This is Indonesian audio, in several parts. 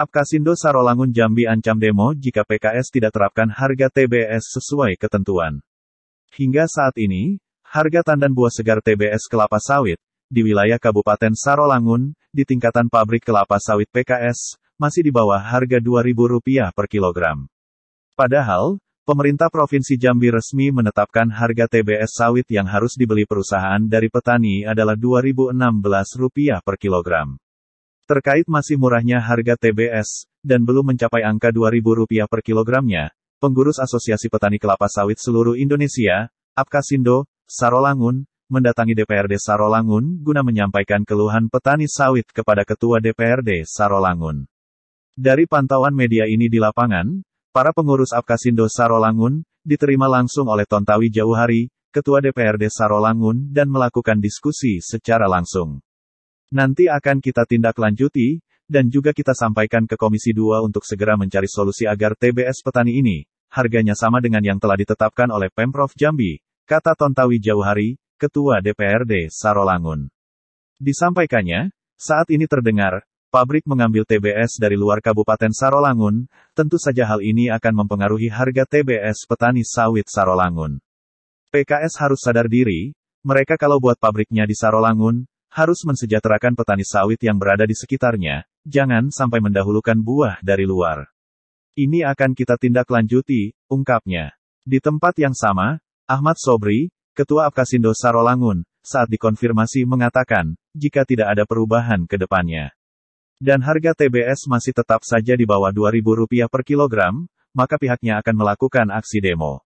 Apkasindo Sarolangun Jambi ancam demo jika PKS tidak terapkan harga TBS sesuai ketentuan. Hingga saat ini, harga tandan buah segar TBS kelapa sawit di wilayah Kabupaten Sarolangun di tingkatan pabrik kelapa sawit PKS masih di bawah harga Rp2.000 per kilogram. Padahal, pemerintah Provinsi Jambi resmi menetapkan harga TBS sawit yang harus dibeli perusahaan dari petani adalah Rp2.016 per kilogram. Terkait masih murahnya harga TBS, dan belum mencapai angka Rp2.000 per kilogramnya, pengurus Asosiasi Petani Kelapa Sawit Seluruh Indonesia, Apkasindo, Sarolangun, mendatangi DPRD Sarolangun guna menyampaikan keluhan petani sawit kepada Ketua DPRD Sarolangun. Dari pantauan media ini di lapangan, para pengurus Apkasindo Sarolangun, diterima langsung oleh Tontawi Jauhari, Ketua DPRD Sarolangun dan melakukan diskusi secara langsung. Nanti akan kita tindak lanjuti, dan juga kita sampaikan ke Komisi 2 untuk segera mencari solusi agar TBS petani ini, harganya sama dengan yang telah ditetapkan oleh Pemprov Jambi, kata Tontawi Jauhari, Ketua DPRD Sarolangun. Disampaikannya, saat ini terdengar, Pabrik mengambil TBS dari luar Kabupaten Sarolangun, tentu saja hal ini akan mempengaruhi harga TBS petani sawit Sarolangun. PKS harus sadar diri, mereka kalau buat pabriknya di Sarolangun, harus mensejahterakan petani sawit yang berada di sekitarnya, jangan sampai mendahulukan buah dari luar. Ini akan kita tindak lanjuti, ungkapnya. Di tempat yang sama, Ahmad Sobri, Ketua Apkasindo Sarolangun, saat dikonfirmasi mengatakan, jika tidak ada perubahan ke depannya dan harga TBS masih tetap saja di bawah Rp2.000 per kilogram, maka pihaknya akan melakukan aksi demo.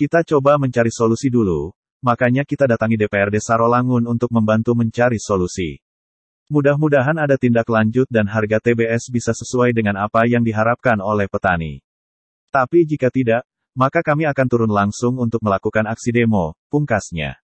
Kita coba mencari solusi dulu, makanya kita datangi DPRD Sarolangun untuk membantu mencari solusi. Mudah-mudahan ada tindak lanjut dan harga TBS bisa sesuai dengan apa yang diharapkan oleh petani. Tapi jika tidak, maka kami akan turun langsung untuk melakukan aksi demo, pungkasnya.